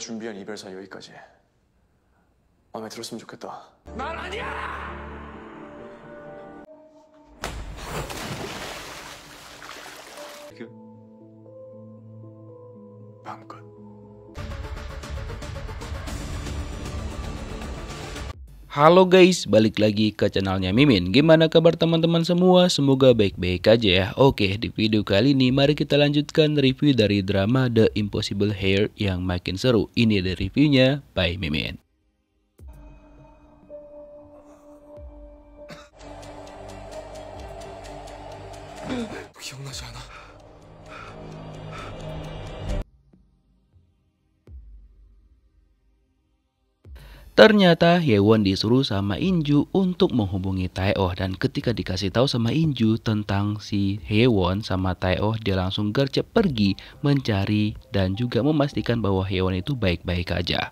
준비한 이별사 여기까지. 마음에 들었으면 좋겠다. 난 아니야! 그... 마음껏. Halo guys, balik lagi ke channelnya Mimin Gimana kabar teman-teman semua? Semoga baik-baik aja ya Oke, di video kali ini mari kita lanjutkan review dari drama The Impossible Hair yang makin seru Ini ada reviewnya by Mimin Ternyata Yewon disuruh sama Inju untuk menghubungi Taeoh dan ketika dikasih tahu sama Inju tentang si Yewon sama Taeoh dia langsung gercep pergi mencari dan juga memastikan bahwa Yewon itu baik-baik aja.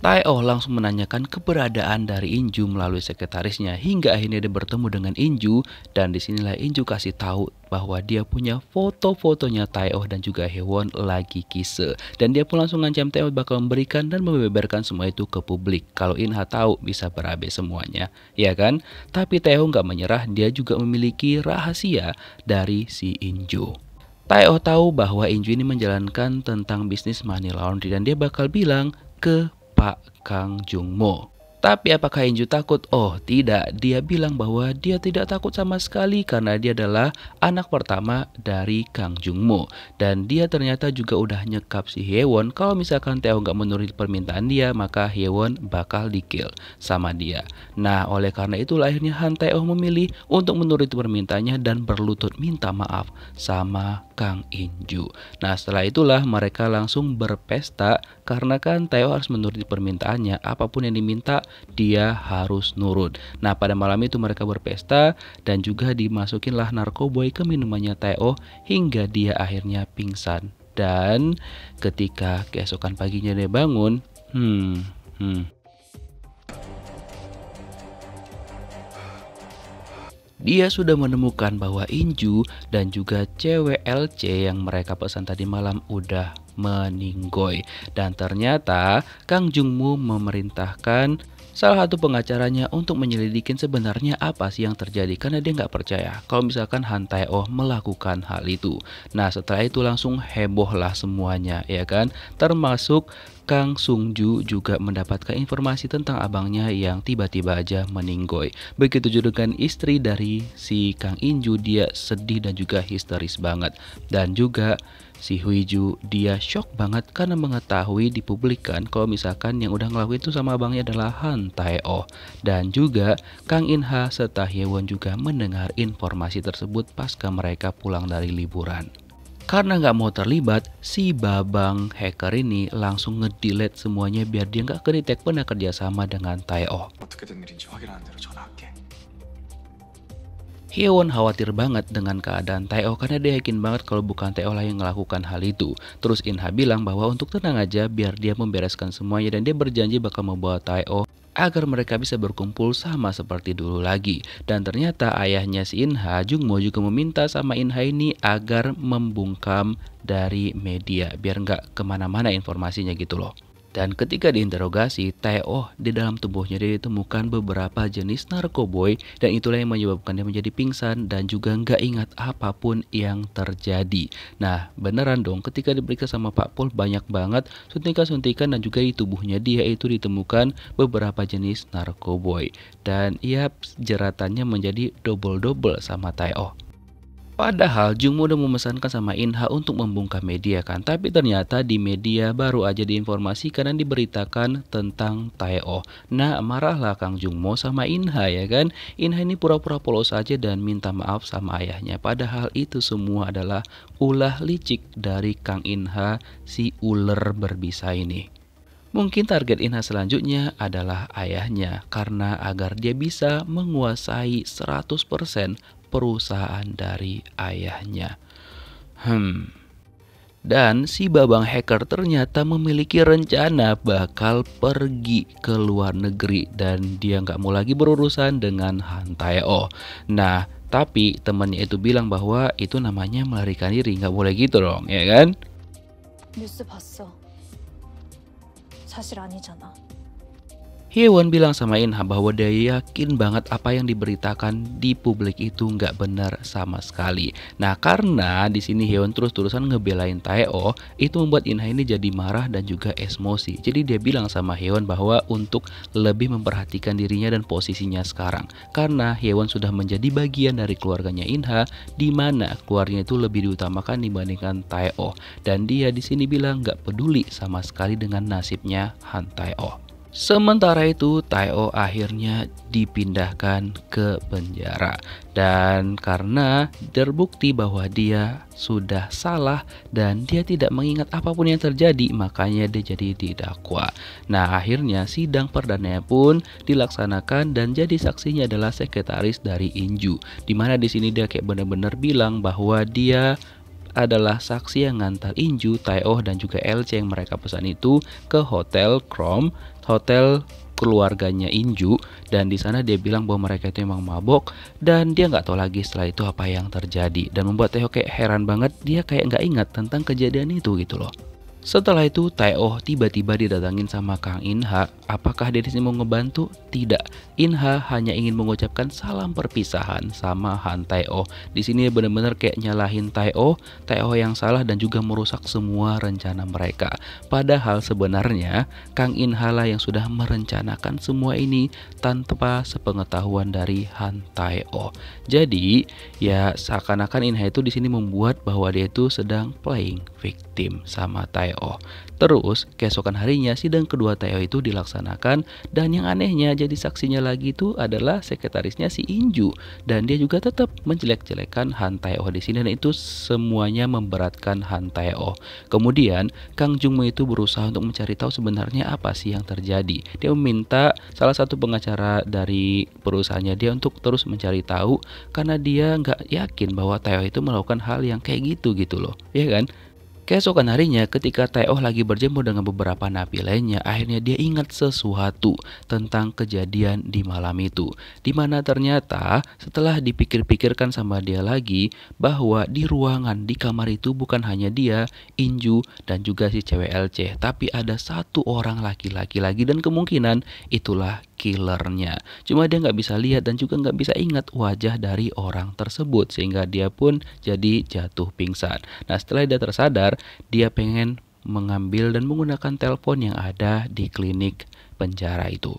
Tai Oh langsung menanyakan keberadaan dari Inju melalui sekretarisnya hingga akhirnya dia bertemu dengan Inju dan disinilah Inju kasih tahu bahwa dia punya foto-fotonya Tai Oh dan juga Hewon lagi kise dan dia pun langsung ngancam Oh bakal memberikan dan membeberkan semua itu ke publik kalau Inha tahu bisa berabe semuanya ya kan tapi Tai Oh nggak menyerah dia juga memiliki rahasia dari si Inju. Tai Oh tahu bahwa Inju ini menjalankan tentang bisnis money laundry dan dia bakal bilang ke Pak Kang Jungmo. Tapi apakah Inju takut? Oh tidak, dia bilang bahwa dia tidak takut sama sekali karena dia adalah anak pertama dari Kang Jung Jungmo. Dan dia ternyata juga udah nyekap si Hyewon kalau misalkan Teo nggak menuruti permintaan dia maka Hyewon bakal dikill sama dia. Nah oleh karena itulah akhirnya Han Teo memilih untuk menuruti permintaannya dan berlutut minta maaf sama Kang Inju. Nah setelah itulah mereka langsung berpesta karena kan Theo harus menuruti permintaannya apapun yang diminta dia harus nurut nah pada malam itu mereka berpesta dan juga dimasukinlah narkoboy ke minumannya Theo hingga dia akhirnya pingsan dan ketika keesokan paginya dia bangun hmm hmm Dia sudah menemukan bahwa Inju dan juga CWLC yang mereka pesan tadi malam udah meninggoy dan ternyata Kang Jungmu memerintahkan salah satu pengacaranya untuk menyelidikin sebenarnya apa sih yang terjadi karena dia nggak percaya kalau misalkan Han Tae Oh melakukan hal itu. Nah setelah itu langsung heboh lah semuanya ya kan termasuk Kang Sungju juga mendapatkan informasi tentang abangnya yang tiba-tiba aja meninggoy. Begitu juga dengan istri dari si Kang Inju, dia sedih dan juga histeris banget. Dan juga si Huiju, dia shock banget karena mengetahui dipublikan kalau misalkan yang udah ngelakuin itu sama abangnya adalah Han tae oh. Dan juga Kang Inha serta Hyewon juga mendengar informasi tersebut pasca mereka pulang dari liburan. Karena nggak mau terlibat, si babang hacker ini langsung ngedelete semuanya biar dia nggak kedetek pernah kerjasama dengan Taeo. Hyewon khawatir banget dengan keadaan Taeo karena dia yakin banget kalau bukan Taeo lah yang melakukan hal itu. Terus Inha bilang bahwa untuk tenang aja biar dia membereskan semuanya dan dia berjanji bakal membawa Taeo agar mereka bisa berkumpul sama seperti dulu lagi. Dan ternyata ayahnya si Inha, Jungmo juga meminta sama Inha ini agar membungkam dari media biar nggak kemana-mana informasinya gitu loh. Dan ketika diinterogasi, Teo di dalam tubuhnya ditemukan beberapa jenis narkoboy dan itulah yang menyebabkan dia menjadi pingsan dan juga nggak ingat apapun yang terjadi. Nah, beneran dong ketika diperiksa sama Pak Pol banyak banget suntikan-suntikan dan juga di tubuhnya dia itu ditemukan beberapa jenis narkoboy. Dan ya jeratannya menjadi double-double sama Teo. Padahal Jungmo udah memesankan sama Inha untuk membungkam media kan, tapi ternyata di media baru aja diinformasikan dan diberitakan tentang Taeo. Nah, marahlah Kang Jungmo sama Inha ya kan. Inha ini pura-pura polos aja dan minta maaf sama ayahnya. Padahal itu semua adalah ulah licik dari Kang Inha si ular berbisa ini. Mungkin target Inha selanjutnya adalah ayahnya karena agar dia bisa menguasai 100% perusahaan dari ayahnya. Hmm. Dan si babang hacker ternyata memiliki rencana bakal pergi ke luar negeri dan dia nggak mau lagi berurusan dengan Han Tae-oh. Nah, tapi temannya itu bilang bahwa itu namanya melarikan diri, nggak boleh gitu dong, ya kan? 뉴스 봤어. 사실 아니잖아. Hyewon bilang sama Inha bahwa dia yakin banget apa yang diberitakan di publik itu nggak benar sama sekali. Nah karena di sini Hyeon terus-terusan ngebelain Taeo, itu membuat Inha ini jadi marah dan juga emosi. Jadi dia bilang sama Hewan bahwa untuk lebih memperhatikan dirinya dan posisinya sekarang. Karena Hewan sudah menjadi bagian dari keluarganya Inha, di mana keluarganya itu lebih diutamakan dibandingkan Taeo. Dan dia di sini bilang nggak peduli sama sekali dengan nasibnya Han Taeo. Sementara itu, Taio akhirnya dipindahkan ke penjara dan karena terbukti bahwa dia sudah salah dan dia tidak mengingat apapun yang terjadi, makanya dia jadi didakwa. Nah, akhirnya sidang perdana pun dilaksanakan dan jadi saksinya adalah sekretaris dari Inju, dimana di sini dia kayak benar-benar bilang bahwa dia adalah saksi yang ngantar Inju, Taeoh dan juga LC yang mereka pesan itu ke Hotel Chrome hotel keluarganya Inju dan di sana dia bilang bahwa mereka itu emang mabok dan dia nggak tahu lagi setelah itu apa yang terjadi dan membuat Teo kayak heran banget dia kayak nggak ingat tentang kejadian itu gitu loh. Setelah itu, Oh tiba-tiba didatangin sama Kang Inha. Apakah dia Dennis mau ngebantu? Tidak. Inha hanya ingin mengucapkan salam perpisahan sama Han Tae Oh. Di sini benar-benar kayak nyalahin oh, Tae Oh yang salah dan juga merusak semua rencana mereka. Padahal sebenarnya Kang Inha lah yang sudah merencanakan semua ini tanpa sepengetahuan dari Han Tae Oh. Jadi, ya seakan-akan Inha itu di sini membuat bahwa dia itu sedang playing victim tim sama Taeo. Oh. Terus, keesokan harinya sidang kedua Taeo oh itu dilaksanakan dan yang anehnya jadi saksinya lagi itu adalah sekretarisnya si Inju dan dia juga tetap menjelek-jelekan Han Taeo oh di sini dan itu semuanya memberatkan Han Taeo. Kemudian, Kang Jungmo itu berusaha untuk mencari tahu sebenarnya apa sih yang terjadi. Dia meminta salah satu pengacara dari perusahaannya dia untuk terus mencari tahu karena dia nggak yakin bahwa Taeo itu melakukan hal yang kayak gitu gitu loh, ya kan? Keesokan harinya ketika Taeoh lagi berjemur dengan beberapa napi lainnya, akhirnya dia ingat sesuatu tentang kejadian di malam itu. di mana ternyata setelah dipikir-pikirkan sama dia lagi bahwa di ruangan di kamar itu bukan hanya dia, Inju dan juga si cewek LC, tapi ada satu orang laki-laki lagi dan kemungkinan itulah killernya. Cuma dia nggak bisa lihat dan juga nggak bisa ingat wajah dari orang tersebut sehingga dia pun jadi jatuh pingsan. Nah setelah dia tersadar, dia pengen mengambil dan menggunakan telepon yang ada di klinik penjara itu.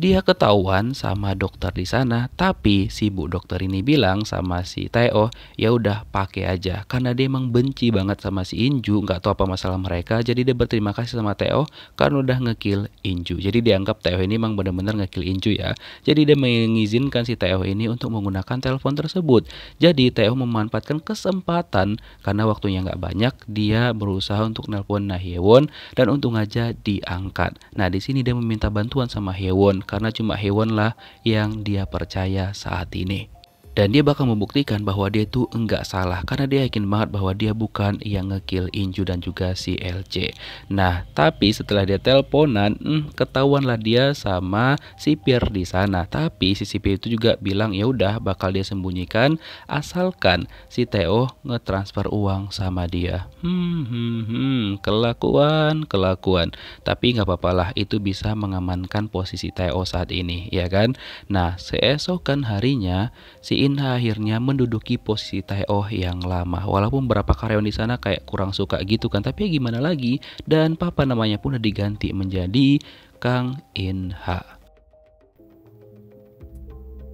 Dia ketahuan sama dokter di sana, tapi si bu dokter ini bilang sama si Teo, ya udah pakai aja. Karena dia emang benci banget sama si Inju, nggak tahu apa masalah mereka. Jadi dia berterima kasih sama Teo karena udah ngekill Inju. Jadi dianggap Teo ini emang bener-bener ngekill Inju ya. Jadi dia mengizinkan si Teo ini untuk menggunakan telepon tersebut. Jadi Teo memanfaatkan kesempatan karena waktunya nggak banyak, dia berusaha untuk nelpon Nahyewon dan untung aja diangkat. Nah di sini dia meminta bantuan sama Hyewon karena cuma hewan lah yang dia percaya saat ini dan dia bakal membuktikan bahwa dia itu enggak salah karena dia yakin banget bahwa dia bukan yang ngekill Inju dan juga si LC. Nah, tapi setelah dia teleponan, hmm, ketahuanlah dia sama si Pierre di sana. Tapi si CP itu juga bilang ya udah bakal dia sembunyikan asalkan si Theo ngetransfer uang sama dia. Hmm, hmm, hmm kelakuan, kelakuan. Tapi nggak apa-apalah itu bisa mengamankan posisi Theo saat ini, ya kan? Nah, seesokan harinya si In akhirnya menduduki posisi Taeoh yang lama. Walaupun beberapa karyawan di sana kayak kurang suka gitu kan, tapi ya gimana lagi? Dan papa namanya pun udah diganti menjadi Kang Inha.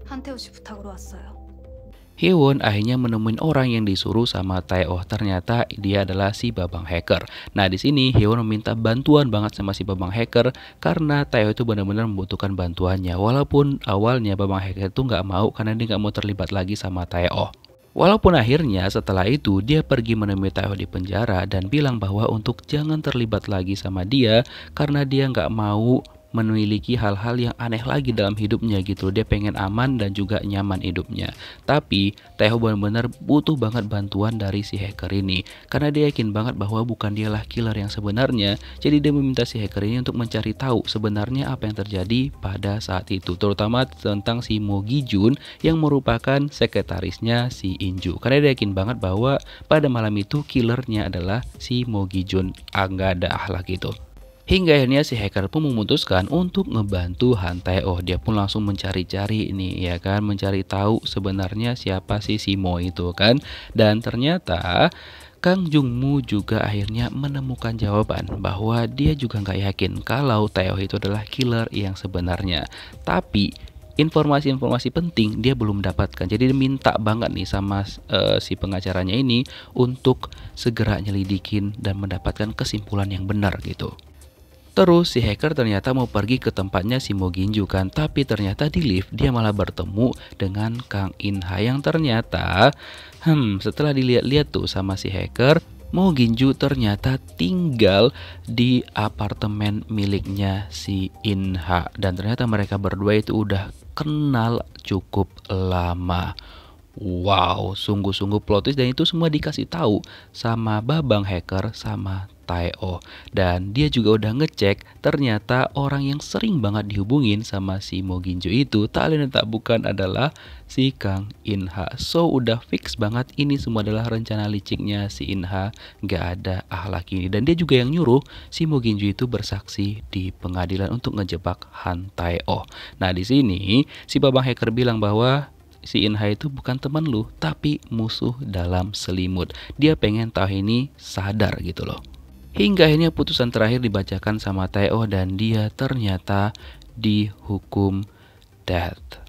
한태호 씨 부탁으로 왔어요. Hyewon akhirnya menemuin orang yang disuruh sama Tae-oh. Ternyata dia adalah si Babang Hacker. Nah, di sini Hyewon meminta bantuan banget sama si Babang Hacker karena Tae-oh itu benar-benar membutuhkan bantuannya. Walaupun awalnya Babang Hacker itu nggak mau karena dia nggak mau terlibat lagi sama Tae-oh. Walaupun akhirnya setelah itu dia pergi menemui Taeho oh di penjara dan bilang bahwa untuk jangan terlibat lagi sama dia karena dia nggak mau memiliki hal-hal yang aneh lagi dalam hidupnya gitu. Dia pengen aman dan juga nyaman hidupnya. Tapi Taeho benar-benar butuh banget bantuan dari si hacker ini karena dia yakin banget bahwa bukan dialah killer yang sebenarnya. Jadi dia meminta si hacker ini untuk mencari tahu sebenarnya apa yang terjadi pada saat itu, terutama tentang si Mogi Jun yang merupakan sekretarisnya si Inju. Karena dia yakin banget bahwa pada malam itu killernya adalah si Mogi Jun. Ah, ada akhlak gitu. Hingga akhirnya si hacker pun memutuskan untuk ngebantu Han Tae-oh. Dia pun langsung mencari-cari ini ya kan, mencari tahu sebenarnya siapa si Simo itu kan. Dan ternyata Kang Jungmu juga akhirnya menemukan jawaban bahwa dia juga nggak yakin kalau Tae Oh itu adalah killer yang sebenarnya. Tapi informasi-informasi penting dia belum dapatkan. Jadi dia minta banget nih sama uh, si pengacaranya ini untuk segera nyelidikin dan mendapatkan kesimpulan yang benar gitu. Terus si hacker ternyata mau pergi ke tempatnya si Moginju kan, tapi ternyata di lift dia malah bertemu dengan Kang Inha yang ternyata hmm setelah dilihat-lihat tuh sama si hacker Moginju ternyata tinggal di apartemen miliknya si Inha dan ternyata mereka berdua itu udah kenal cukup lama. Wow, sungguh-sungguh plotis dan itu semua dikasih tahu sama Babang Hacker sama Taeo dan dia juga udah ngecek ternyata orang yang sering banget dihubungin sama si Mo Ginjo itu tak lain dan tak bukan adalah si Kang Inha so udah fix banget ini semua adalah rencana liciknya si Inha gak ada ahlak ini dan dia juga yang nyuruh si Mo Ginjo itu bersaksi di pengadilan untuk ngejebak Han Taeo nah di sini si babang hacker bilang bahwa si Inha itu bukan teman lu tapi musuh dalam selimut dia pengen tahu ini sadar gitu loh Hingga akhirnya putusan terakhir dibacakan sama Teo oh dan dia ternyata dihukum death.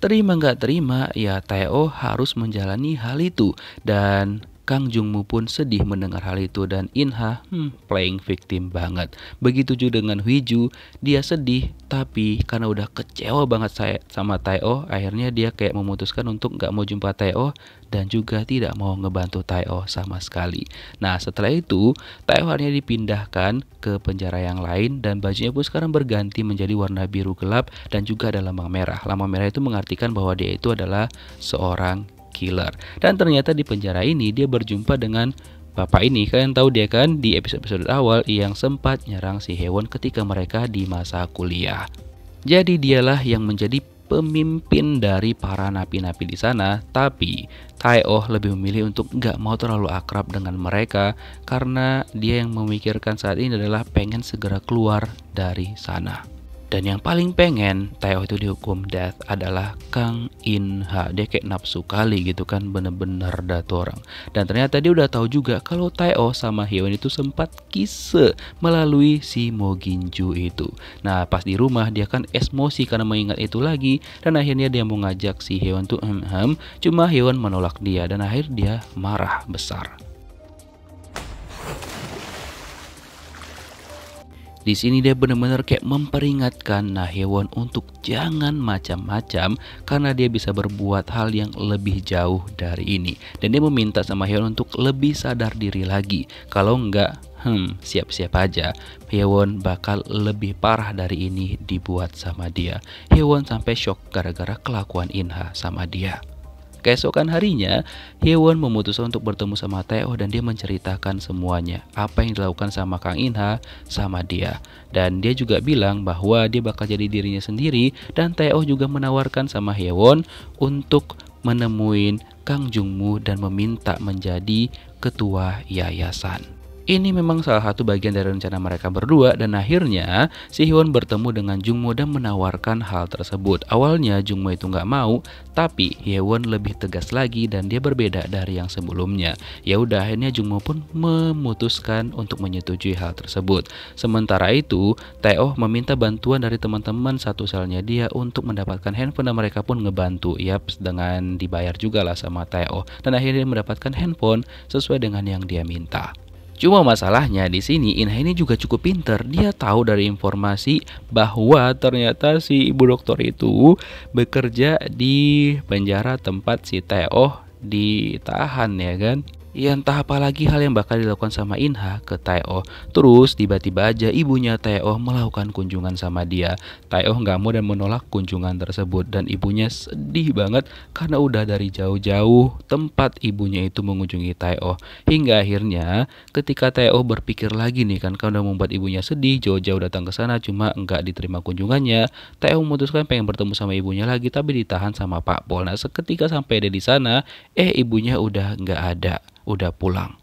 Terima nggak terima, ya Teo oh harus menjalani hal itu. Dan Kang Jungmu pun sedih mendengar hal itu dan Inha hmm, playing victim banget. Begitu juga dengan Huiju, dia sedih tapi karena udah kecewa banget saya sama Taeo, oh, akhirnya dia kayak memutuskan untuk nggak mau jumpa Taeo oh dan juga tidak mau ngebantu Taeo oh sama sekali. Nah setelah itu Taeo akhirnya dipindahkan ke penjara yang lain dan bajunya pun sekarang berganti menjadi warna biru gelap dan juga ada lambang merah. Lambang merah itu mengartikan bahwa dia itu adalah seorang killer. Dan ternyata di penjara ini dia berjumpa dengan bapak ini. Kalian tahu dia kan di episode-episode awal yang sempat nyerang si hewan ketika mereka di masa kuliah. Jadi dialah yang menjadi pemimpin dari para napi-napi di sana, tapi Tai Oh lebih memilih untuk nggak mau terlalu akrab dengan mereka karena dia yang memikirkan saat ini adalah pengen segera keluar dari sana. Dan yang paling pengen Taeho itu dihukum death adalah Kang In Ha. Dia kayak nafsu kali gitu kan bener-bener datu orang. Dan ternyata dia udah tahu juga kalau Taeho sama Hyewon itu sempat kise melalui si Mo Ginju itu. Nah pas di rumah dia kan emosi karena mengingat itu lagi dan akhirnya dia mau ngajak si Hyewon tuh hem hem. Cuma Hyewon menolak dia dan akhir dia marah besar. Di sini dia benar-benar kayak memperingatkan nah hewan untuk jangan macam-macam karena dia bisa berbuat hal yang lebih jauh dari ini. Dan dia meminta sama hewan untuk lebih sadar diri lagi. Kalau enggak, hmm, siap-siap aja. Hewan bakal lebih parah dari ini dibuat sama dia. Hewan sampai shock gara-gara kelakuan Inha sama dia. Keesokan harinya, Hyewon memutuskan untuk bertemu sama Taeho dan dia menceritakan semuanya, apa yang dilakukan sama Kang Inha sama dia. Dan dia juga bilang bahwa dia bakal jadi dirinya sendiri dan Taeho juga menawarkan sama Hyewon untuk menemuin Kang Jungmu dan meminta menjadi ketua yayasan. Ini memang salah satu bagian dari rencana mereka berdua dan akhirnya si Hyun bertemu dengan Jungmo dan menawarkan hal tersebut. Awalnya Jungmo itu nggak mau, tapi Hyewon lebih tegas lagi dan dia berbeda dari yang sebelumnya. Ya udah akhirnya Jungmo pun memutuskan untuk menyetujui hal tersebut. Sementara itu, Taeoh meminta bantuan dari teman-teman satu selnya dia untuk mendapatkan handphone dan mereka pun ngebantu. Yap, dengan dibayar juga lah sama Taeoh dan akhirnya mendapatkan handphone sesuai dengan yang dia minta. Cuma masalahnya di sini Inha ini juga cukup pinter. Dia tahu dari informasi bahwa ternyata si ibu dokter itu bekerja di penjara tempat si Teo ditahan ya kan. Ya entah apa lagi hal yang bakal dilakukan sama Inha ke Taeo. Terus tiba-tiba aja ibunya Taeo melakukan kunjungan sama dia. Taeo nggak mau dan menolak kunjungan tersebut dan ibunya sedih banget karena udah dari jauh-jauh tempat ibunya itu mengunjungi Taeo. Hingga akhirnya ketika Taeo berpikir lagi nih kan karena udah membuat ibunya sedih jauh-jauh datang ke sana cuma nggak diterima kunjungannya. Taeo memutuskan pengen bertemu sama ibunya lagi tapi ditahan sama Pak Pol. Nah seketika sampai ada di sana eh ibunya udah nggak ada udah pulang.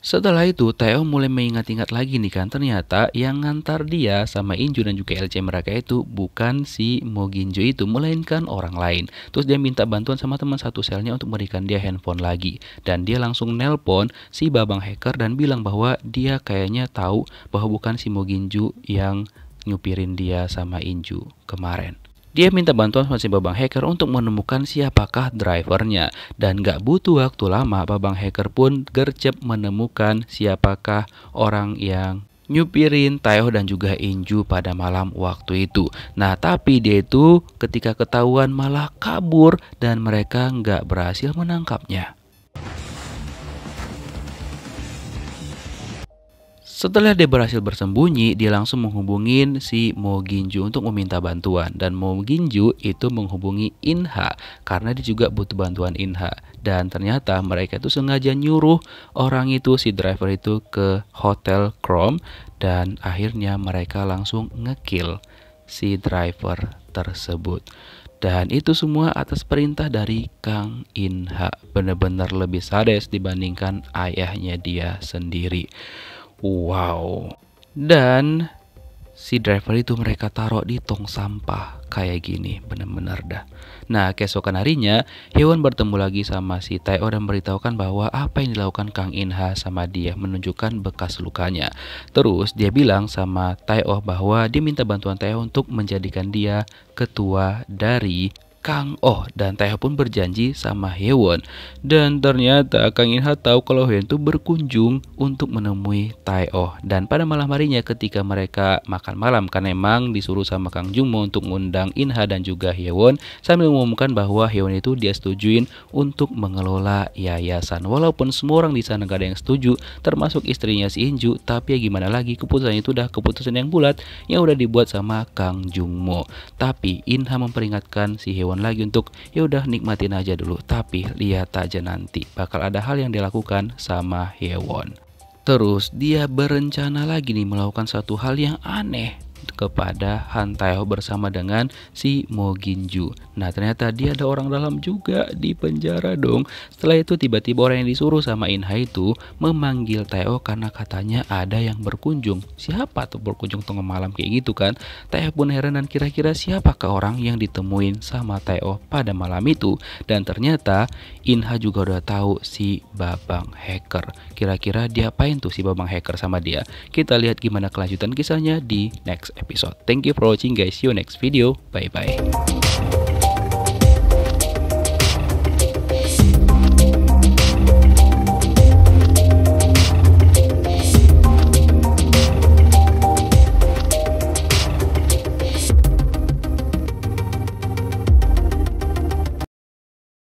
Setelah itu, Theo mulai mengingat-ingat lagi nih kan, ternyata yang ngantar dia sama Inju dan juga LC mereka itu bukan si Moginjo itu, melainkan orang lain. Terus dia minta bantuan sama teman satu selnya untuk memberikan dia handphone lagi. Dan dia langsung nelpon si babang hacker dan bilang bahwa dia kayaknya tahu bahwa bukan si Moginjo yang nyupirin dia sama Inju kemarin. Dia minta bantuan sama si Babang Hacker untuk menemukan siapakah drivernya dan gak butuh waktu lama Babang Hacker pun gercep menemukan siapakah orang yang nyupirin Tayo dan juga Inju pada malam waktu itu. Nah tapi dia itu ketika ketahuan malah kabur dan mereka gak berhasil menangkapnya. Setelah dia berhasil bersembunyi, dia langsung menghubungi si Moginju untuk meminta bantuan. Dan Moginju itu menghubungi Inha karena dia juga butuh bantuan Inha. Dan ternyata mereka itu sengaja nyuruh orang itu, si driver itu ke Hotel Chrome. Dan akhirnya mereka langsung ngekill si driver tersebut. Dan itu semua atas perintah dari Kang Inha. Benar-benar lebih sadis dibandingkan ayahnya dia sendiri. Wow. Dan si driver itu mereka taruh di tong sampah kayak gini bener-bener dah nah keesokan harinya Hewan bertemu lagi sama si Taeo dan beritahukan bahwa apa yang dilakukan Kang Inha sama dia menunjukkan bekas lukanya terus dia bilang sama Taeo bahwa dia minta bantuan Taeo untuk menjadikan dia ketua dari Kang Oh dan Taeho pun berjanji sama Hyewon dan ternyata Kang Inha tahu kalau Hyewon itu berkunjung untuk menemui Taeho dan pada malam harinya ketika mereka makan malam karena emang disuruh sama Kang Jungmo untuk mengundang Inha dan juga Hyewon sambil mengumumkan bahwa Hyewon itu dia setujuin untuk mengelola yayasan walaupun semua orang di sana gak ada yang setuju termasuk istrinya si Inju tapi ya gimana lagi keputusan itu udah keputusan yang bulat yang udah dibuat sama Kang Jungmo tapi Inha memperingatkan si Hyewon pengetahuan lagi untuk ya udah nikmatin aja dulu tapi lihat aja nanti bakal ada hal yang dilakukan sama Hyewon Terus dia berencana lagi nih melakukan satu hal yang aneh kepada Han Taeho bersama dengan si Mo Ginju. Nah ternyata dia ada orang dalam juga di penjara dong. Setelah itu tiba-tiba orang yang disuruh sama Inha itu memanggil Taeho karena katanya ada yang berkunjung. Siapa tuh berkunjung tengah malam kayak gitu kan? Taeho pun heran dan kira-kira siapa ke orang yang ditemuin sama Taeho pada malam itu? Dan ternyata Inha juga udah tahu si Babang Hacker. Kira-kira diapain tuh si Babang Hacker sama dia? Kita lihat gimana kelanjutan kisahnya di next next episode. Thank you for watching guys. See you next video. Bye bye.